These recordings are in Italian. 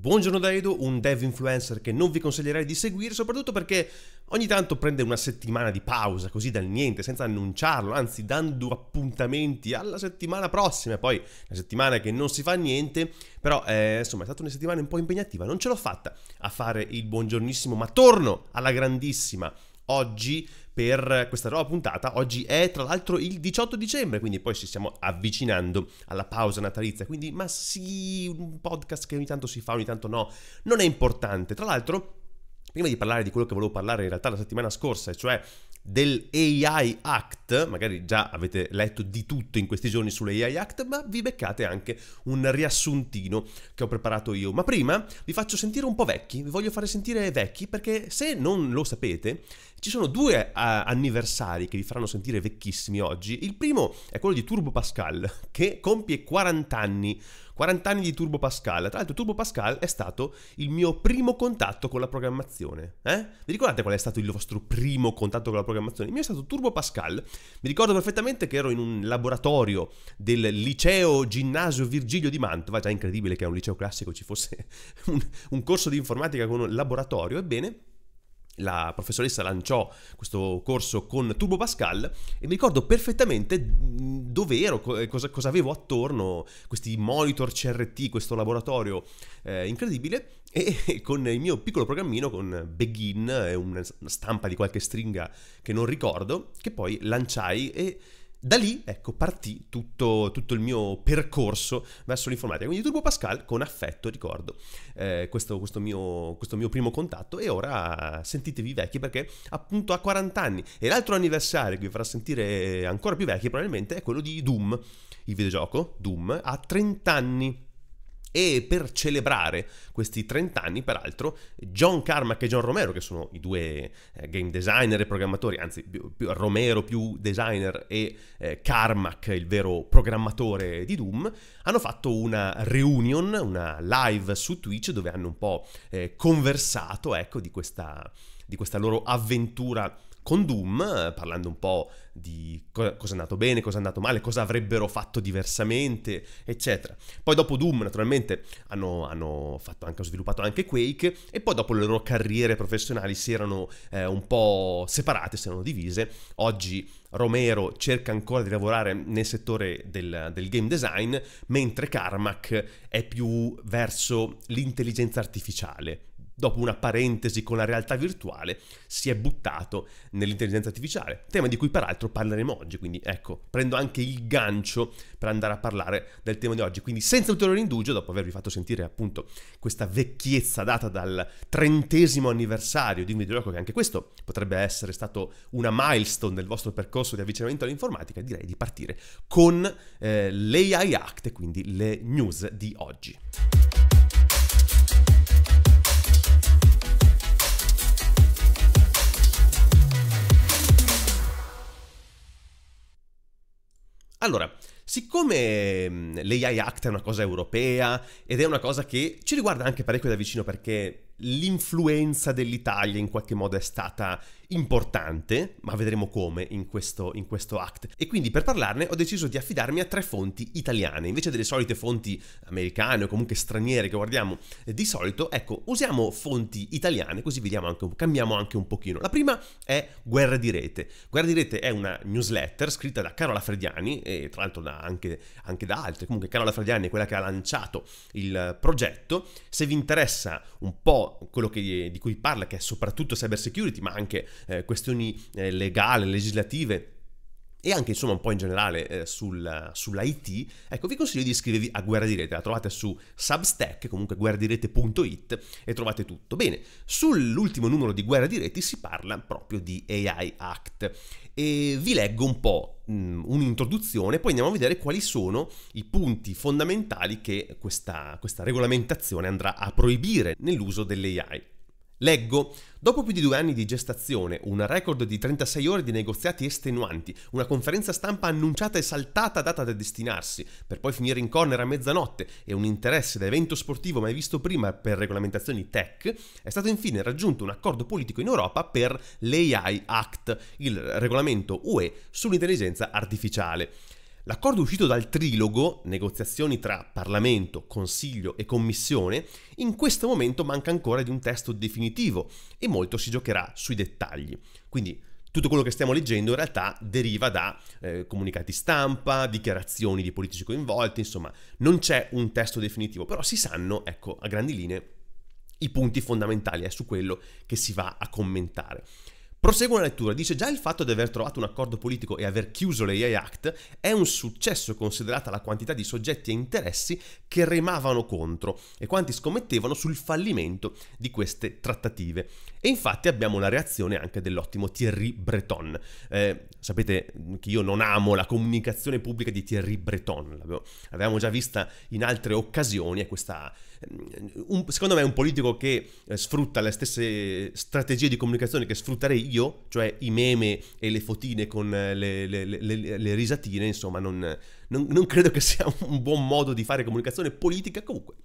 Buongiorno da Edo, un dev influencer che non vi consiglierei di seguire, soprattutto perché ogni tanto prende una settimana di pausa, così dal niente, senza annunciarlo, anzi dando appuntamenti alla settimana prossima, e poi la settimana che non si fa niente, però eh, insomma è stata una settimana un po' impegnativa, non ce l'ho fatta a fare il buongiornissimo, ma torno alla grandissima oggi per questa nuova puntata. Oggi è tra l'altro il 18 dicembre, quindi poi ci stiamo avvicinando alla pausa natalizia. Quindi, ma sì, un podcast che ogni tanto si fa, ogni tanto no, non è importante. Tra l'altro, prima di parlare di quello che volevo parlare in realtà la settimana scorsa, cioè del AI Act, magari già avete letto di tutto in questi giorni sull'AI Act, ma vi beccate anche un riassuntino che ho preparato io. Ma prima vi faccio sentire un po' vecchi, vi voglio fare sentire vecchi perché se non lo sapete, ci sono due uh, anniversari che vi faranno sentire vecchissimi oggi. Il primo è quello di Turbo Pascal, che compie 40 anni. 40 anni di Turbo Pascal. Tra l'altro, Turbo Pascal è stato il mio primo contatto con la programmazione. Eh? Vi ricordate qual è stato il vostro primo contatto con la programmazione? Il mio è stato Turbo Pascal. Mi ricordo perfettamente che ero in un laboratorio del liceo ginnasio Virgilio di Mantova. Già incredibile che a un liceo classico ci fosse un, un corso di informatica con un laboratorio. Ebbene la professoressa lanciò questo corso con Turbo Pascal e mi ricordo perfettamente mm, dove ero, eh, cosa, cosa avevo attorno, questi monitor CRT, questo laboratorio eh, incredibile e con il mio piccolo programmino, con Begin, eh, una stampa di qualche stringa che non ricordo, che poi lanciai e da lì, ecco, partì tutto, tutto, il mio percorso verso l'informatica. Quindi Turbo Pascal con affetto, ricordo, eh, questo, questo, mio, questo, mio, primo contatto. E ora sentitevi vecchi perché appunto a 40 anni. E l'altro anniversario che vi farà sentire ancora più vecchi probabilmente è quello di Doom, il videogioco Doom, a 30 anni. E per celebrare questi 30 anni, peraltro, John Carmack e John Romero, che sono i due eh, game designer e programmatori, anzi più, più, Romero più designer e eh, Carmack, il vero programmatore di Doom, hanno fatto una reunion, una live su Twitch dove hanno un po' eh, conversato ecco, di, questa, di questa loro avventura con Doom, parlando un po' di cosa, cosa è andato bene, cosa è andato male, cosa avrebbero fatto diversamente, eccetera. Poi dopo Doom, naturalmente, hanno, hanno anche, sviluppato anche Quake e poi dopo le loro carriere professionali si erano eh, un po' separate, si erano divise. Oggi Romero cerca ancora di lavorare nel settore del, del, game design, mentre Carmack è più verso l'intelligenza artificiale dopo una parentesi con la realtà virtuale, si è buttato nell'intelligenza artificiale, tema di cui peraltro parleremo oggi, quindi ecco, prendo anche il gancio per andare a parlare del tema di oggi, quindi senza ulteriore indugio, dopo avervi fatto sentire appunto questa vecchiezza data dal trentesimo anniversario di un videogioco, che anche questo potrebbe essere stato una milestone nel vostro percorso di avvicinamento all'informatica, direi di partire con eh, l'AI Act, quindi le news di oggi. Allora, siccome mhmm, l'AI Act è una cosa europea ed è una cosa che ci riguarda anche parecchio da vicino perché l'influenza dell'Italia in qualche modo è stata importante, ma vedremo come in questo, in questo act. E quindi per parlarne ho deciso di affidarmi a tre fonti italiane, invece delle solite fonti americane o comunque straniere che guardiamo eh, di solito, ecco, usiamo fonti italiane così vediamo anche, cambiamo anche un pochino. La prima è Guerra di Rete. Guerra di Rete è una newsletter scritta da Carola Frediani e tra l'altro da anche, anche da altri, comunque Carola Frediani è quella che ha lanciato il progetto. Se vi interessa un po' quello che, di cui parla, che è soprattutto cyber security, ma anche eh, questioni eh, legali, legislative e anche insomma un po' in generale eh, sul, sull'IT, ecco vi consiglio di iscrivervi a Guerra di Rete, la trovate su Substack, comunque guerradirete.it e trovate tutto. Bene, sull'ultimo numero di Guerra di Rete si parla proprio di AI Act e vi leggo un po' mh, mm, un'introduzione, poi andiamo a vedere quali sono i punti fondamentali che questa, questa regolamentazione andrà a proibire nell'uso dell'AI. Leggo. Dopo più di due anni di gestazione, un record di 36 ore di negoziati estenuanti, una conferenza stampa annunciata e saltata data da destinarsi, per poi finire in corner a mezzanotte e un interesse da evento sportivo mai visto prima per regolamentazioni tech, è stato infine raggiunto un accordo politico in Europa per l'AI Act, il regolamento UE sull'intelligenza artificiale. L'accordo uscito dal trilogo, negoziazioni tra Parlamento, Consiglio e Commissione, in questo momento manca ancora di un testo definitivo e molto si giocherà sui dettagli. Quindi tutto quello che stiamo leggendo in realtà deriva da eh, comunicati stampa, dichiarazioni di politici coinvolti, insomma non c'è un testo definitivo, però si sanno, ecco, a grandi linee, i punti fondamentali, è su quello che si va a commentare. Proseguo la lettura, dice già il fatto di aver trovato un accordo politico e aver chiuso l'AI Act è un successo considerata la quantità di soggetti e interessi che remavano contro e quanti scommettevano sul fallimento di queste trattative. E infatti abbiamo la reazione anche dell'ottimo Thierry Breton. Eh, sapete che io non amo la comunicazione pubblica di Thierry Breton, l'avevamo già vista in altre occasioni, è questa... Mm, un, secondo me è un politico che eh, sfrutta le stesse strategie di comunicazione che sfrutterei io, cioè i meme e le fotine con eh, le, le, le, le risatine, insomma non, non, non credo che sia un buon modo di fare comunicazione politica comunque.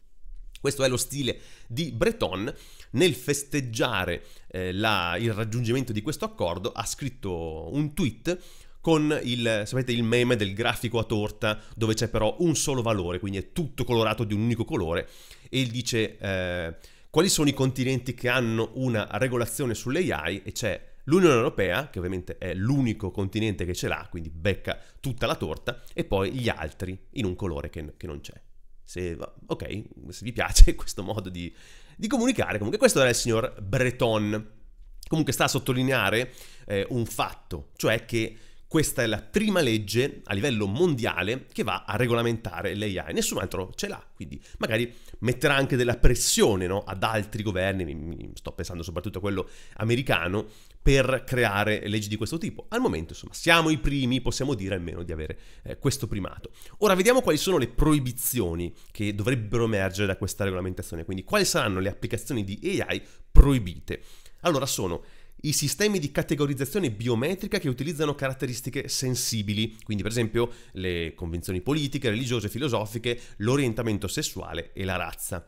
Questo è lo stile di Breton. Nel festeggiare eh, la, il raggiungimento di questo accordo ha scritto un tweet con il, sapete, il meme del grafico a torta dove c'è però un solo valore, quindi è tutto colorato di un unico colore e dice eh, quali sono i continenti che hanno una regolazione sull'AI e c'è l'Unione Europea, che ovviamente è l'unico continente che ce l'ha, quindi becca tutta la torta, e poi gli altri in un colore che, che non c'è. Se, ok, se vi piace questo modo di, di comunicare, comunque questo era il signor Breton. Comunque sta a sottolineare eh, un fatto, cioè che questa è la prima legge a livello mondiale che va a regolamentare l'AI, nessun altro ce l'ha, quindi magari metterà anche della pressione no, ad altri governi, sto pensando soprattutto a quello americano, per creare leggi di questo tipo. Al momento, insomma, siamo i primi, possiamo dire almeno di avere eh, questo primato. Ora vediamo quali sono le proibizioni che dovrebbero emergere da questa regolamentazione, quindi quali saranno le applicazioni di AI proibite. Allora sono i sistemi di categorizzazione biometrica che utilizzano caratteristiche sensibili, quindi per esempio le convinzioni politiche, religiose, filosofiche, l'orientamento sessuale e la razza.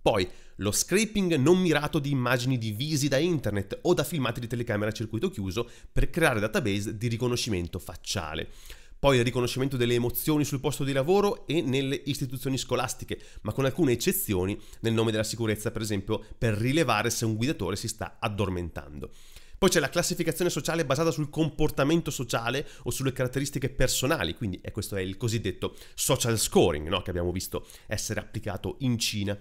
Poi lo scraping non mirato di immagini di visi da internet o da filmati di telecamera a circuito chiuso per creare database di riconoscimento facciale poi il riconoscimento delle emozioni sul posto di lavoro e nelle istituzioni scolastiche, ma con alcune eccezioni nel nome della sicurezza, per esempio, per rilevare se un guidatore si sta addormentando. Poi c'è la classificazione sociale basata sul comportamento sociale o sulle caratteristiche personali, quindi questo è il cosiddetto social scoring no? che abbiamo visto essere applicato in Cina.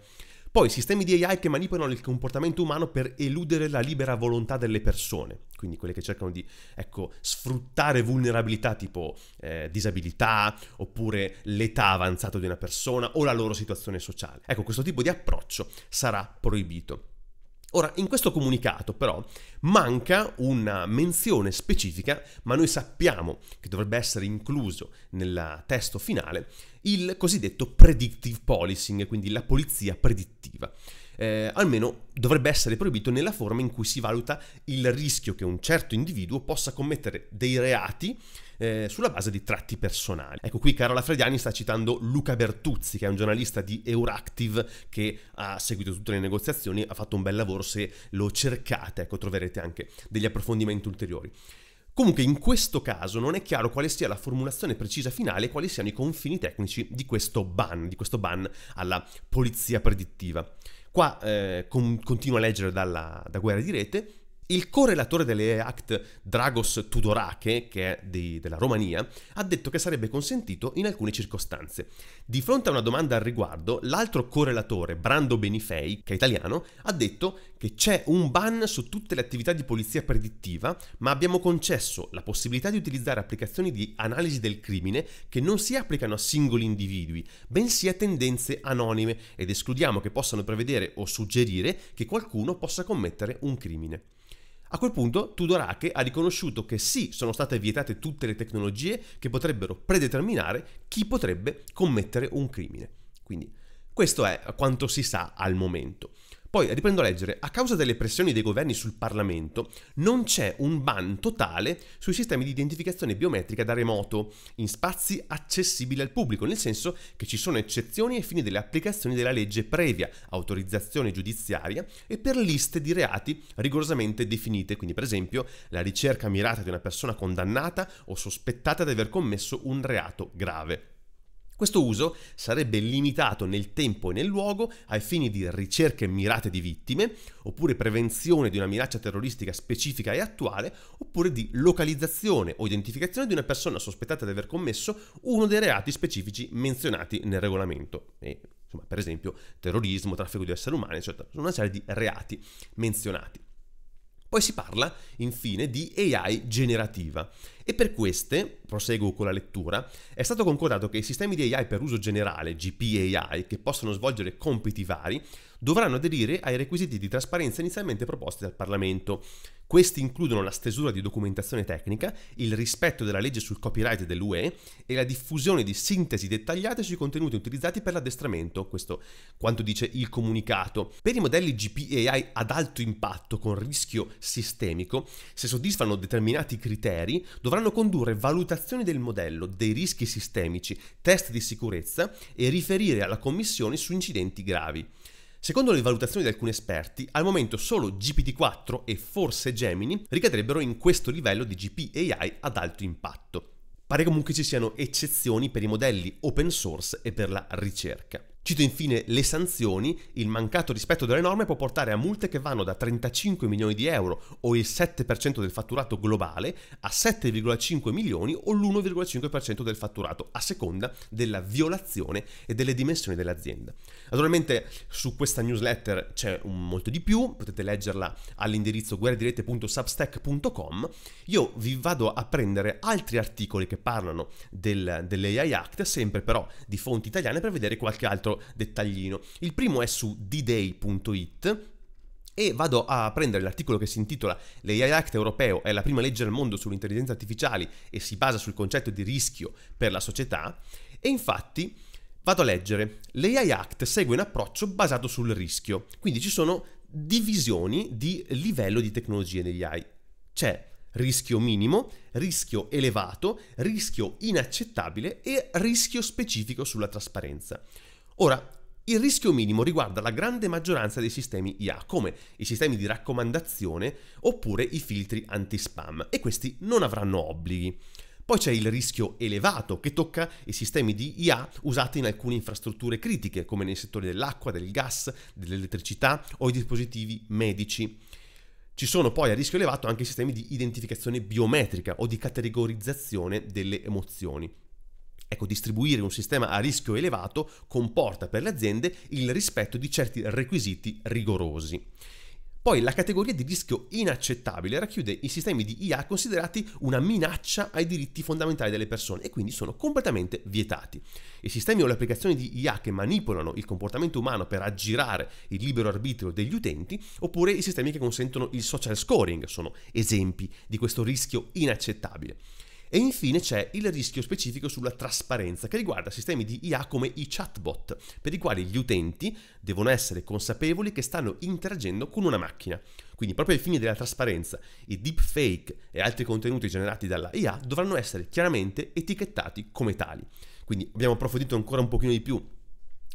Poi sistemi di AI che manipolano il comportamento umano per eludere la libera volontà delle persone, quindi quelle che cercano di ecco, sfruttare vulnerabilità tipo eh, disabilità oppure l'età avanzata di una persona o la loro situazione sociale. Ecco, questo tipo di approccio sarà proibito. Ora, in questo comunicato però manca una menzione specifica, ma noi sappiamo che dovrebbe essere incluso nel testo finale il cosiddetto predictive policing, quindi la polizia predittiva. Eh, almeno dovrebbe essere proibito nella forma in cui si valuta il rischio che un certo individuo possa commettere dei reati eh, sulla base di tratti personali. Ecco qui Carola Frediani sta citando Luca Bertuzzi, che è un giornalista di Euractiv che ha seguito tutte le negoziazioni, ha fatto un bel lavoro, se lo cercate, ecco, troverete anche degli approfondimenti ulteriori. Comunque in questo caso non è chiaro quale sia la formulazione precisa finale e quali siano i confini tecnici di questo ban, di questo ban alla polizia predittiva. Qua eh, con, continuo a leggere dalla, da Guerra di Rete, il correlatore relatore delle ACT, Dragos Tudorache, che è di, della Romania, ha detto che sarebbe consentito in alcune circostanze. Di fronte a una domanda al riguardo, l'altro correlatore, Brando Benifei, che è italiano, ha detto che c'è un ban su tutte le attività di polizia predittiva, ma abbiamo concesso la possibilità di utilizzare applicazioni di analisi del crimine che non si applicano a singoli individui, bensì a tendenze anonime ed escludiamo che possano prevedere o suggerire che qualcuno possa commettere un crimine. A quel punto Tudorache ha riconosciuto che sì, sono state vietate tutte le tecnologie che potrebbero predeterminare chi potrebbe commettere un crimine. Quindi questo è quanto si sa al momento. Poi riprendo a leggere, a causa delle pressioni dei governi sul Parlamento non c'è un ban totale sui sistemi di identificazione biometrica da remoto, in spazi accessibili al pubblico, nel senso che ci sono eccezioni ai fini delle applicazioni della legge previa autorizzazione giudiziaria e per liste di reati rigorosamente definite, quindi per esempio la ricerca mirata di una persona condannata o sospettata di aver commesso un reato grave. Questo uso sarebbe limitato nel tempo e nel luogo ai fini di ricerche mirate di vittime, oppure prevenzione di una minaccia terroristica specifica e attuale, oppure di localizzazione o identificazione di una persona sospettata di aver commesso uno dei reati specifici menzionati nel regolamento. E, insomma, per esempio terrorismo, traffico di esseri umani, eccetera. Sono una serie di reati menzionati. Poi si parla infine di AI generativa e per queste, proseguo con la lettura, è stato concordato che i sistemi di AI per uso generale, GPAI, che possono svolgere compiti vari, dovranno aderire ai requisiti di trasparenza inizialmente proposti dal Parlamento. Questi includono la stesura di documentazione tecnica, il rispetto della legge sul copyright dell'UE e la diffusione di sintesi dettagliate sui contenuti utilizzati per l'addestramento, questo quanto dice il comunicato. Per i modelli GPAI ad alto impatto con rischio sistemico, se soddisfano determinati criteri, dovranno condurre valutazioni del modello, dei rischi sistemici, test di sicurezza e riferire alla Commissione su incidenti gravi. Secondo le valutazioni di alcuni esperti, al momento solo GPT-4 e forse Gemini ricadrebbero in questo livello di GPAI ad alto impatto. Pare comunque ci siano eccezioni per i modelli open source e per la ricerca. Cito infine le sanzioni, il mancato rispetto delle norme può portare a multe che vanno da 35 milioni di euro o il 7% del fatturato globale a 7,5 milioni o l'1,5% del fatturato a seconda della violazione e delle dimensioni dell'azienda. Naturalmente su questa newsletter c'è molto di più, potete leggerla all'indirizzo guerredirette.substack.com. Io vi vado a prendere altri articoli che parlano del, dell'AI Act, sempre però di fonti italiane per vedere qualche altro piccolo dettaglino. Il primo è su dday.it e vado a prendere l'articolo che si intitola L'AI Act europeo è la prima legge al mondo sull'intelligenza artificiale e si basa sul concetto di rischio per la società e infatti vado a leggere l'AI Act segue un approccio basato sul rischio, quindi ci sono divisioni di livello di tecnologie negli AI. C'è rischio minimo, rischio elevato, rischio inaccettabile e rischio specifico sulla trasparenza. Ora, il rischio minimo riguarda la grande maggioranza dei sistemi IA, come i sistemi di raccomandazione oppure i filtri anti-spam, e questi non avranno obblighi. Poi c'è il rischio elevato che tocca i sistemi di IA usati in alcune infrastrutture critiche, come nei settori dell'acqua, del gas, dell'elettricità o i dispositivi medici. Ci sono poi a rischio elevato anche i sistemi di identificazione biometrica o di categorizzazione delle emozioni. Ecco, distribuire un sistema a rischio elevato comporta per le aziende il rispetto di certi requisiti rigorosi. Poi la categoria di rischio inaccettabile racchiude i sistemi di IA considerati una minaccia ai diritti fondamentali delle persone e quindi sono completamente vietati. I sistemi o le applicazioni di IA che manipolano il comportamento umano per aggirare il libero arbitrio degli utenti, oppure i sistemi che consentono il social scoring, sono esempi di questo rischio inaccettabile. E infine c'è il rischio specifico sulla trasparenza che riguarda sistemi di IA come i chatbot, per i quali gli utenti devono essere consapevoli che stanno interagendo con una macchina. Quindi proprio ai fini della trasparenza, i deepfake e altri contenuti generati dalla IA dovranno essere chiaramente etichettati come tali. Quindi abbiamo approfondito ancora un pochino di più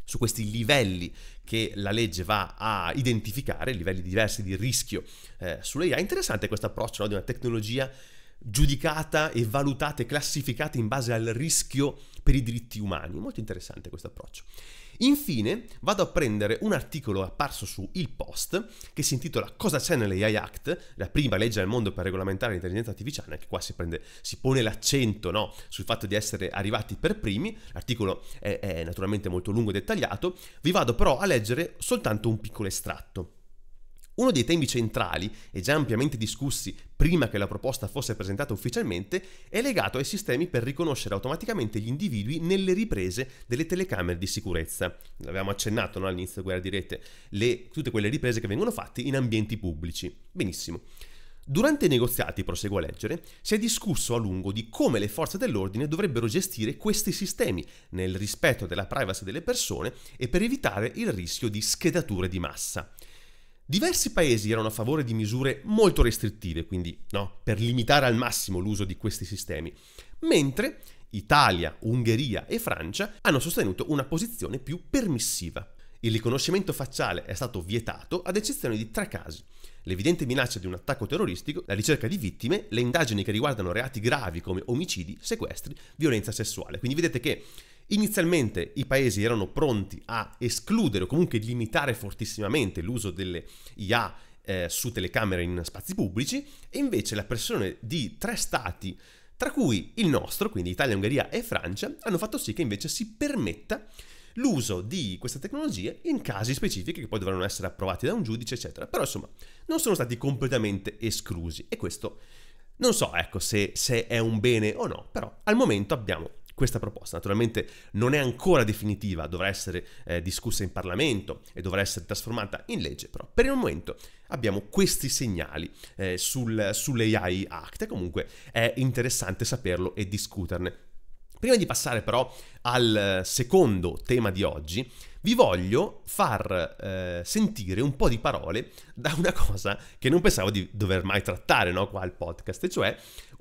su questi livelli che la legge va a identificare, livelli diversi di rischio eh, sulle IA. Interessante questo approccio no, di una tecnologia giudicata e valutata e classificata in base al rischio per i diritti umani. Molto interessante questo approccio. Infine vado a prendere un articolo apparso su Il Post che si intitola Cosa c'è nell'AI Act, la prima legge al mondo per regolamentare l'intelligenza artificiale, anche qua si, prende, si pone l'accento no, sul fatto di essere arrivati per primi, l'articolo è, è naturalmente molto lungo e dettagliato, vi vado però a leggere soltanto un piccolo estratto. Uno dei temi centrali, e già ampiamente discussi prima che la proposta fosse presentata ufficialmente, è legato ai sistemi per riconoscere automaticamente gli individui nelle riprese delle telecamere di sicurezza. L'avevamo accennato no, all'inizio della guerra dirette, le, tutte quelle riprese che vengono fatte in ambienti pubblici. Benissimo. Durante i negoziati, proseguo a leggere, si è discusso a lungo di come le forze dell'ordine dovrebbero gestire questi sistemi nel rispetto della privacy delle persone e per evitare il rischio di schedature di massa. Diversi paesi erano a favore di misure molto restrittive, quindi no, per limitare al massimo l'uso di questi sistemi, mentre Italia, Ungheria e Francia hanno sostenuto una posizione più permissiva. Il riconoscimento facciale è stato vietato ad eccezione di tre casi. L'evidente minaccia di un attacco terroristico, la ricerca di vittime, le indagini che riguardano reati gravi come omicidi, sequestri, violenza sessuale. Quindi vedete che Inizialmente i paesi erano pronti a escludere o comunque limitare fortissimamente l'uso delle IA eh, su telecamere in spazi pubblici e invece la pressione di tre stati, tra cui il nostro, quindi Italia, Ungheria e Francia, hanno fatto sì che invece si permetta l'uso di queste tecnologie in casi specifici che poi dovranno essere approvati da un giudice, eccetera. Però insomma, non sono stati completamente esclusi e questo non so, ecco, se, se è un bene o no, però al momento abbiamo questa proposta. Naturalmente non è ancora definitiva, dovrà essere eh, discussa in Parlamento e dovrà essere trasformata in legge, però per il momento abbiamo questi segnali eh, sul, sull'AI Act e comunque è interessante saperlo e discuterne. Prima di passare però al eh, secondo tema di oggi, vi voglio far eh, sentire un po' di parole da una cosa che non pensavo di dover mai trattare no, qua al podcast, cioè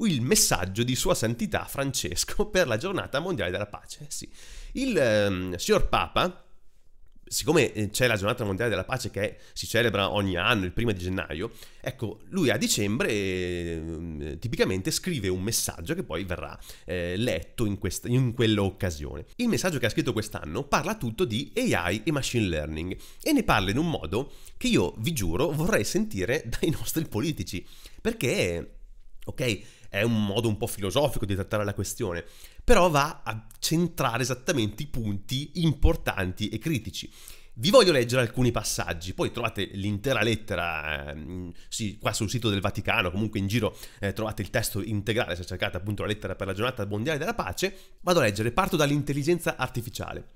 il messaggio di Sua Santità Francesco per la giornata mondiale della pace. Sì. Il eh, signor Papa siccome eh, c'è la giornata mondiale della pace che si celebra ogni anno, il primo di gennaio, ecco, lui a dicembre eh, tipicamente scrive un messaggio che poi verrà eh, letto in, quest- in quell'occasione. Il messaggio che ha scritto quest'anno parla tutto di AI e machine learning e ne parla in un modo che io vi giuro vorrei sentire dai nostri politici, perché, ok, è un modo un po' filosofico di trattare la questione, però va a centrare esattamente i punti importanti e critici. Vi voglio leggere alcuni passaggi, poi trovate l'intera lettera eh, sì, qua sul sito del Vaticano, comunque in giro eh, trovate il testo integrale se cercate appunto la lettera per la giornata mondiale della pace. Vado a leggere, parto dall'intelligenza artificiale.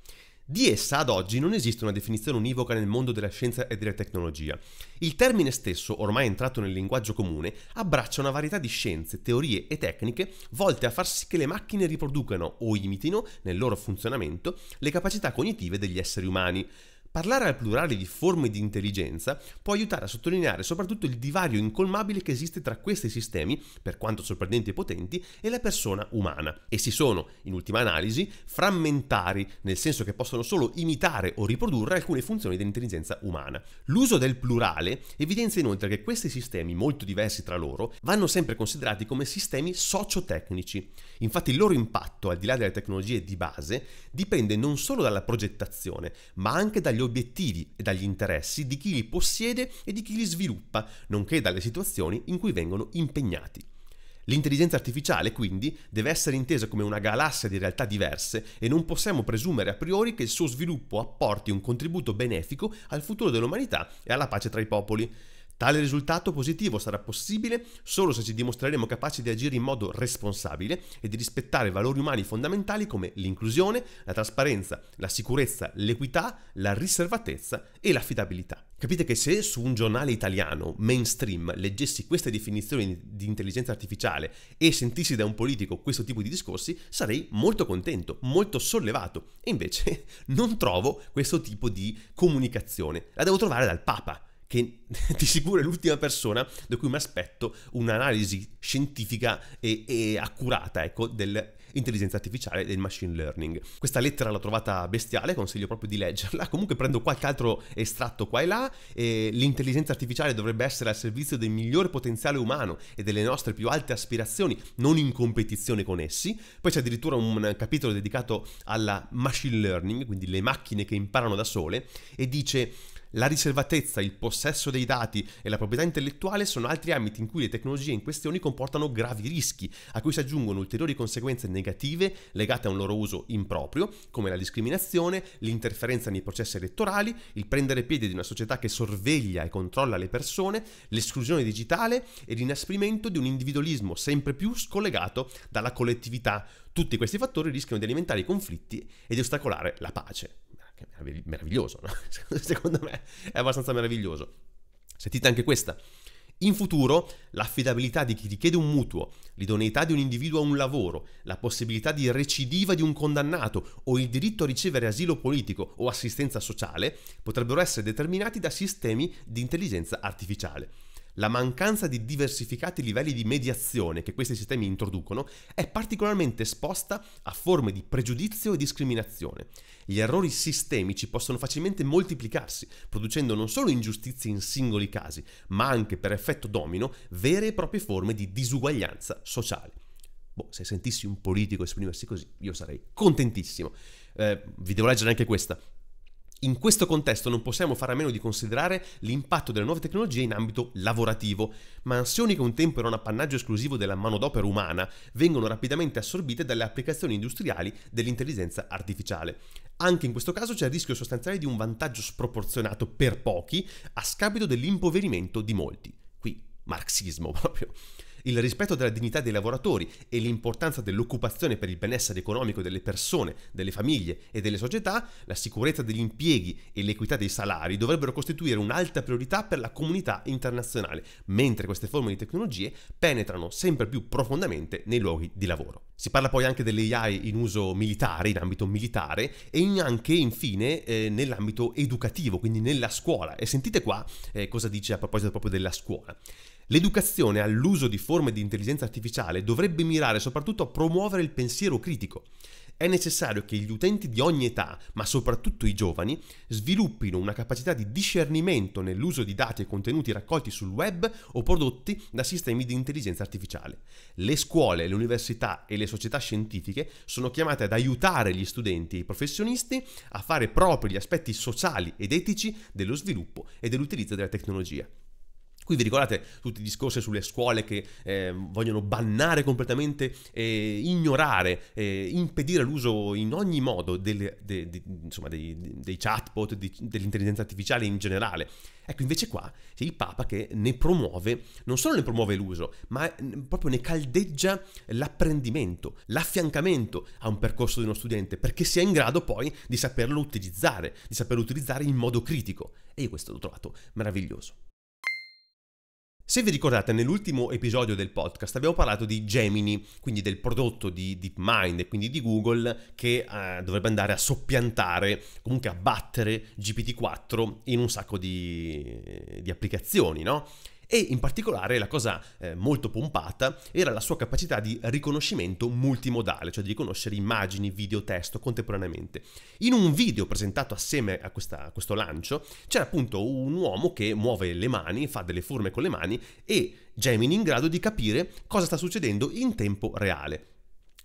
Di essa ad oggi non esiste una definizione univoca nel mondo della scienza e della tecnologia. Il termine stesso, ormai entrato nel linguaggio comune, abbraccia una varietà di scienze, teorie e tecniche volte a far sì che le macchine riproducano o imitino, nel loro funzionamento, le capacità cognitive degli esseri umani. Parlare al plurale di forme di intelligenza può aiutare a sottolineare soprattutto il divario incolmabile che esiste tra questi sistemi, per quanto sorprendenti e potenti, e la persona umana. Essi sono, in ultima analisi, frammentari, nel senso che possono solo imitare o riprodurre alcune funzioni dell'intelligenza umana. L'uso del plurale evidenzia inoltre che questi sistemi, molto diversi tra loro, vanno sempre considerati come sistemi sociotecnici. Infatti il loro impatto, al di là delle tecnologie di base, dipende non solo dalla progettazione, ma anche dagli obiettivi e dagli interessi di chi li possiede e di chi li sviluppa, nonché dalle situazioni in cui vengono impegnati. L'intelligenza artificiale, quindi, deve essere intesa come una galassia di realtà diverse e non possiamo presumere a priori che il suo sviluppo apporti un contributo benefico al futuro dell'umanità e alla pace tra i popoli. Tale risultato positivo sarà possibile solo se ci dimostreremo capaci di agire in modo responsabile e di rispettare valori umani fondamentali come l'inclusione, la trasparenza, la sicurezza, l'equità, la riservatezza e l'affidabilità. Capite che se su un giornale italiano mainstream leggessi queste definizioni di intelligenza artificiale e sentissi da un politico questo tipo di discorsi, sarei molto contento, molto sollevato. E invece non trovo questo tipo di comunicazione. La devo trovare dal Papa che di sicuro è l'ultima persona da cui mi aspetto un'analisi scientifica e, e accurata ecco, dell'intelligenza artificiale e del machine learning. Questa lettera l'ho trovata bestiale, consiglio proprio di leggerla. Comunque prendo qualche altro estratto qua e là. E l'intelligenza artificiale dovrebbe essere al servizio del migliore potenziale umano e delle nostre più alte aspirazioni, non in competizione con essi. Poi c'è addirittura un capitolo dedicato alla machine learning, quindi le macchine che imparano da sole, e dice la riservatezza, il possesso dei dati e la proprietà intellettuale sono altri ambiti in cui le tecnologie in questione comportano gravi rischi, a cui si aggiungono ulteriori conseguenze negative legate a un loro uso improprio, come la discriminazione, l'interferenza nei processi elettorali, il prendere piede di una società che sorveglia e controlla le persone, l'esclusione digitale e l'inasprimento di un individualismo sempre più scollegato dalla collettività. Tutti questi fattori rischiano di alimentare i conflitti e di ostacolare la pace che è meraviglioso, no? secondo me è abbastanza meraviglioso. Sentite anche questa. In futuro, l'affidabilità di chi richiede un mutuo, l'idoneità di un individuo a un lavoro, la possibilità di recidiva di un condannato o il diritto a ricevere asilo politico o assistenza sociale potrebbero essere determinati da sistemi di intelligenza artificiale. La mancanza di diversificati livelli di mediazione che questi sistemi introducono è particolarmente esposta a forme di pregiudizio e discriminazione. Gli errori sistemici possono facilmente moltiplicarsi, producendo non solo ingiustizie in singoli casi, ma anche per effetto domino vere e proprie forme di disuguaglianza sociale. Boh, se sentissi un politico esprimersi così, io sarei contentissimo. Eh, vi devo leggere anche questa. In questo contesto non possiamo fare a meno di considerare l'impatto delle nuove tecnologie in ambito lavorativo. Mansioni che un tempo erano appannaggio esclusivo della manodopera umana vengono rapidamente assorbite dalle applicazioni industriali dell'intelligenza artificiale. Anche in questo caso c'è il rischio sostanziale di un vantaggio sproporzionato per pochi a scapito dell'impoverimento di molti. Qui, marxismo proprio il rispetto della dignità dei lavoratori e l'importanza dell'occupazione per il benessere economico delle persone, delle famiglie e delle società, la sicurezza degli impieghi e l'equità dei salari dovrebbero costituire un'alta priorità per la comunità internazionale, mentre queste forme di tecnologie penetrano sempre più profondamente nei luoghi di lavoro. Si parla poi anche delle AI in uso militare, in ambito militare e in anche infine eh, nell'ambito educativo, quindi nella scuola. E sentite qua eh, cosa dice a proposito proprio della scuola. L'educazione all'uso di forme di intelligenza artificiale dovrebbe mirare soprattutto a promuovere il pensiero critico. È necessario che gli utenti di ogni età, ma soprattutto i giovani, sviluppino una capacità di discernimento nell'uso di dati e contenuti raccolti sul web o prodotti da sistemi di intelligenza artificiale. Le scuole, le università e le società scientifiche sono chiamate ad aiutare gli studenti e i professionisti a fare propri gli aspetti sociali ed etici dello sviluppo e dell'utilizzo della tecnologia. Qui vi ricordate tutti i discorsi sulle scuole che eh, vogliono bannare completamente, eh, ignorare, eh, impedire l'uso in ogni modo del, de, de, insomma, dei, dei, chatbot, di, dell'intelligenza artificiale in generale. Ecco, invece qua c'è il Papa che ne promuove, non solo ne promuove l'uso, ma mm, proprio ne caldeggia l'apprendimento, l'affiancamento a un percorso di uno studente, perché sia in grado poi di saperlo utilizzare, di saperlo utilizzare in modo critico. E io questo l'ho trovato meraviglioso. Se vi ricordate, nell'ultimo episodio del podcast abbiamo parlato di Gemini, quindi del prodotto di DeepMind e quindi di Google che eh, dovrebbe andare a soppiantare, comunque a battere GPT-4 in un sacco di, eh, di applicazioni, no? E in particolare la cosa eh, molto pompata era la sua capacità di riconoscimento multimodale, cioè di riconoscere immagini, video, testo contemporaneamente. In un video presentato assieme a, questa, a questo lancio c'era appunto un uomo che muove le mani, fa delle forme con le mani e Gemini in grado di capire cosa sta succedendo in tempo reale.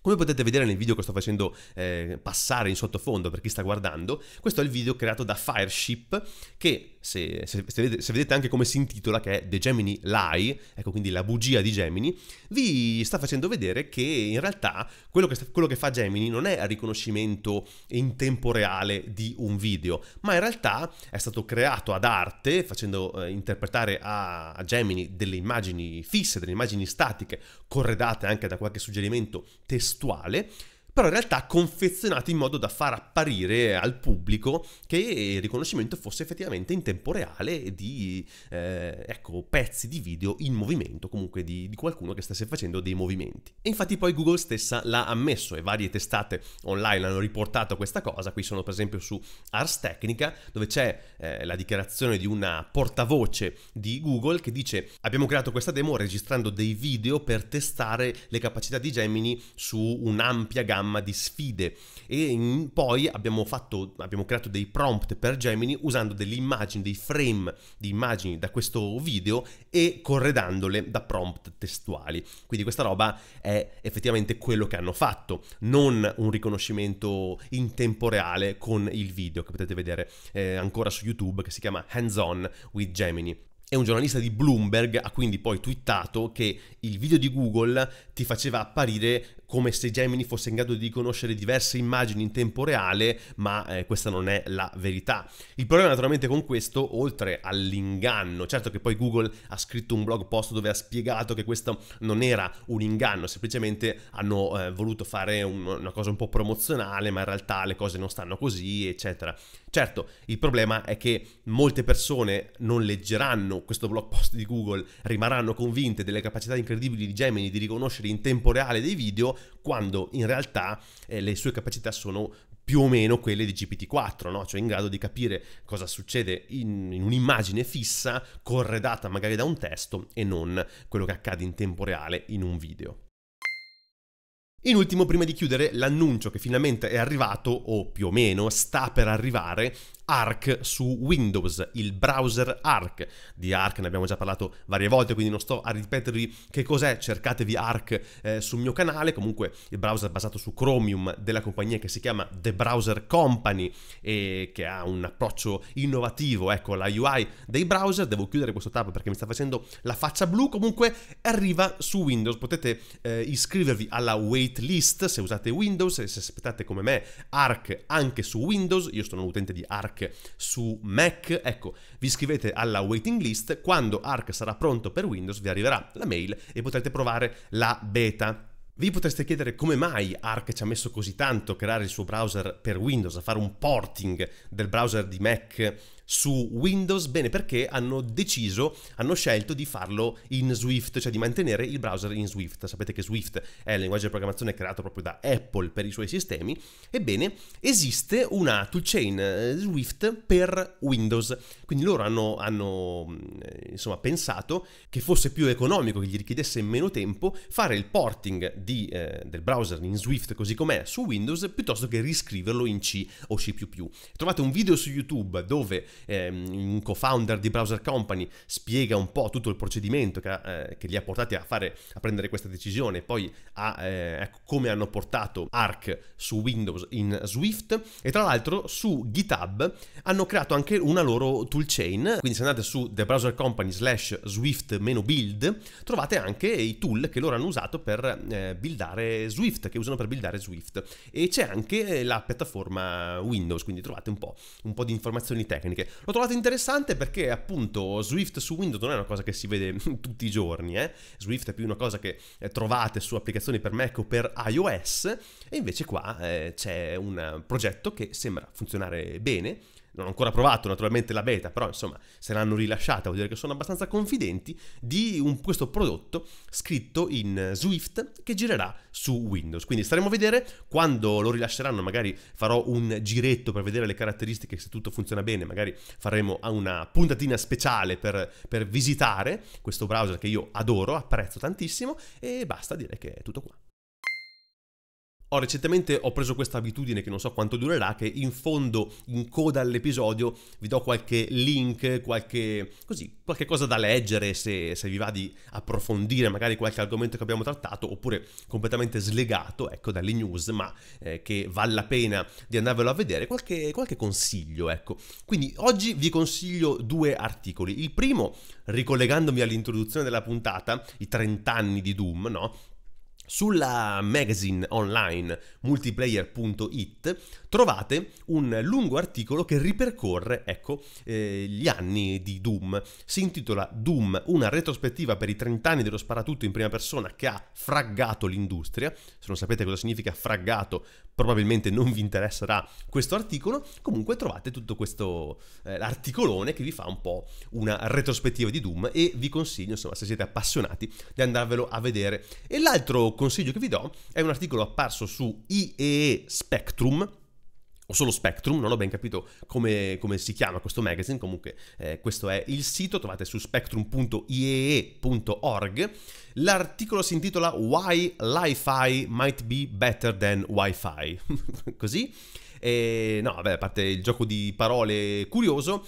Come potete vedere nel video che sto facendo eh, passare in sottofondo per chi sta guardando, questo è il video creato da Fireship che se, se, se, vedete, se, vedete, anche come si intitola, che è The Gemini Lie, ecco quindi la bugia di Gemini, vi sta facendo vedere che in realtà quello che, sta, quello che fa Gemini non è il riconoscimento in tempo reale di un video, ma in realtà è stato creato ad arte, facendo eh, interpretare a, a Gemini delle immagini fisse, delle immagini statiche, corredate anche da qualche suggerimento testuale, però in realtà confezionati in modo da far apparire al pubblico che il riconoscimento fosse effettivamente in tempo reale di eh, ecco, pezzi di video in movimento, comunque di, di, qualcuno che stesse facendo dei movimenti. E infatti poi Google stessa l'ha ammesso e varie testate online hanno riportato questa cosa, qui sono per esempio su Ars Technica dove c'è eh, la dichiarazione di una portavoce di Google che dice abbiamo creato questa demo registrando dei video per testare le capacità di Gemini su un'ampia gamma gamma di sfide e in, poi abbiamo, fatto, abbiamo creato dei prompt per Gemini usando delle immagini, dei frame di immagini da questo video e corredandole da prompt testuali. Quindi questa roba è effettivamente quello che hanno fatto, non un riconoscimento in tempo reale con il video che potete vedere eh, ancora su YouTube che si chiama Hands On with Gemini. E un giornalista di Bloomberg ha quindi poi twittato che il video di Google ti faceva apparire come se Gemini fosse in grado di conoscere diverse immagini in tempo reale, ma eh, questa non è la verità. Il problema naturalmente con questo, oltre all'inganno, certo che poi Google ha scritto un blog post dove ha spiegato che questo non era un inganno, semplicemente hanno eh, voluto fare un, una cosa un po' promozionale, ma in realtà le cose non stanno così, eccetera. Certo, il problema è che molte persone non leggeranno questo blog post di Google, rimarranno convinte delle capacità incredibili di Gemini di riconoscere in tempo reale dei video, quando in realtà eh, le sue capacità sono più o meno quelle di GPT-4, no? cioè in grado di capire cosa succede in, in, un'immagine fissa, corredata magari da un testo e non quello che accade in tempo reale in un video. In ultimo, prima di chiudere, l'annuncio che finalmente è arrivato, o più o meno sta per arrivare, Arc su Windows, il browser Arc. Di Arc ne abbiamo già parlato varie volte, quindi non sto a ripetervi che cos'è, cercatevi Arc eh, sul mio canale, comunque il browser basato su Chromium della compagnia che si chiama The Browser Company e che ha un approccio innovativo, ecco, la UI dei browser. Devo chiudere questo tab perché mi sta facendo la faccia blu, comunque arriva su Windows, potete eh, iscrivervi alla waitlist se usate Windows e se aspettate come me Arc anche su Windows, io sono un utente di Arc su Mac. Ecco, vi iscrivete alla waiting list, quando Arc sarà pronto per Windows vi arriverà la mail e potrete provare la beta. Vi potreste chiedere come mai Arc ci ha messo così tanto a creare il suo browser per Windows, a fare un porting del browser di Mac su Windows, bene perché hanno deciso, hanno scelto di farlo in Swift, cioè di mantenere il browser in Swift. Sapete che Swift è il linguaggio di programmazione creato proprio da Apple per i suoi sistemi. Ebbene, esiste una toolchain eh, Swift per Windows. Quindi loro hanno, hanno mm, insomma, pensato che fosse più economico, che gli richiedesse meno tempo, fare il porting di, eh, del browser in Swift così com'è su Windows piuttosto che riscriverlo in C o C++. Trovate un video su YouTube dove ehm, un co-founder di Browser Company, spiega un po' tutto il procedimento che, eh, che li ha portati a, fare, a prendere questa decisione, poi a eh, ecco, come hanno portato Arc su Windows in Swift e tra l'altro su GitHub hanno creato anche una loro toolchain, quindi se andate su The Company slash Swift-build trovate anche i tool che loro hanno usato per eh, buildare Swift, che usano per buildare Swift e c'è anche la piattaforma Windows, quindi trovate un po', un po di informazioni tecniche. L'ho trovato interessante perché appunto Swift su Windows non è una cosa che si vede tutti i giorni, eh? Swift è più una cosa che eh, trovate su applicazioni per Mac o per iOS e invece qua eh, c'è un progetto che sembra funzionare bene non ho ancora provato naturalmente la beta, però insomma se l'hanno rilasciata vuol dire che sono abbastanza confidenti di un, questo prodotto scritto in Swift che girerà su Windows. Quindi staremo a vedere quando lo rilasceranno, magari farò un giretto per vedere le caratteristiche, se tutto funziona bene, magari faremo una puntatina speciale per, per visitare questo browser che io adoro, apprezzo tantissimo e basta dire che è tutto qua. Ho recentemente ho preso questa abitudine che non so quanto durerà, che in fondo, in coda all'episodio, vi do qualche link, qualche, così, qualche cosa da leggere se, se, vi va di approfondire magari qualche argomento che abbiamo trattato, oppure completamente slegato, ecco, dalle news, ma eh, che vale la pena di andarvelo a vedere, qualche, qualche consiglio, ecco. Quindi oggi vi consiglio due articoli. Il primo, ricollegandomi all'introduzione della puntata, i 30 anni di Doom, no? Sulla magazine online multiplayer.it trovate un lungo articolo che ripercorre ecco, eh, gli anni di Doom. Si intitola Doom, una retrospettiva per i 30 anni dello sparatutto in prima persona che ha fraggato l'industria. Se non sapete cosa significa fraggato, probabilmente non vi interesserà questo articolo, comunque trovate tutto questo eh, articolone che vi fa un po' una retrospettiva di Doom e vi consiglio, insomma, se siete appassionati, di andarvelo a vedere. E l'altro consiglio che vi do è un articolo apparso su IEE Spectrum, o solo Spectrum, non ho ben capito come, come si chiama questo magazine, comunque eh, questo è il sito, trovate su spectrum.iee.org. L'articolo si intitola Why Li-Fi Might Be Better Than Wi-Fi. Così? E, eh, no, vabbè, a parte il gioco di parole curioso,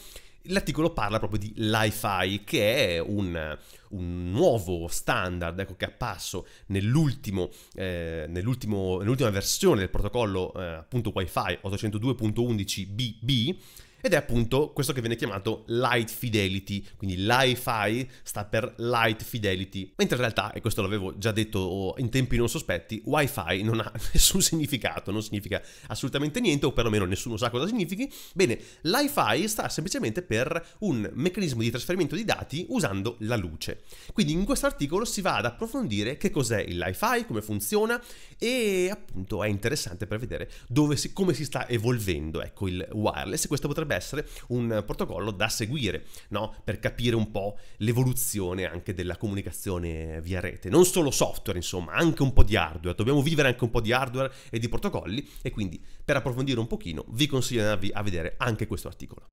L'articolo parla proprio di Li-Fi, che è un, un nuovo standard ecco, che è apparso nell'ultimo, eh, nell'ultimo, nell'ultima versione del protocollo eh, appunto Wi-Fi 802.11bb ed è appunto questo che viene chiamato light fidelity, quindi l'hi-fi sta per light fidelity, mentre in realtà, e questo l'avevo già detto in tempi non sospetti, wifi non ha nessun significato, non significa assolutamente niente o perlomeno nessuno sa cosa significhi, bene, l'hi-fi sta semplicemente per un meccanismo di trasferimento di dati usando la luce. Quindi in questo articolo si va ad approfondire che cos'è il Li-Fi, come funziona e appunto è interessante per vedere si, come si sta evolvendo ecco, il wireless e questo potrebbe potrebbe essere un protocollo da seguire, no? per capire un po' l'evoluzione anche della comunicazione via rete. Non solo software, insomma, anche un po' di hardware. Dobbiamo vivere anche un po' di hardware e di protocolli e quindi per approfondire un pochino vi consiglio di andare a vedere anche questo articolo.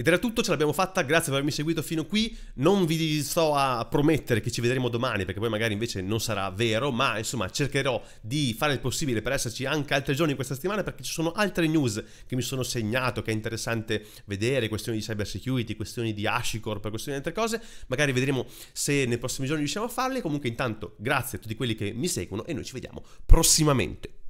Ed era tutto, ce l'abbiamo fatta, grazie per avermi seguito fino qui, non vi sto a promettere che ci vedremo domani perché poi magari invece non sarà vero, ma insomma cercherò di fare il possibile per esserci anche altri giorni in questa settimana perché ci sono altre news che mi sono segnato, che è interessante vedere, questioni di cyber security, questioni di Ashicorp, questioni di altre cose, magari vedremo se nei prossimi giorni riusciamo a farle, comunque intanto grazie a tutti quelli che mi seguono e noi ci vediamo prossimamente.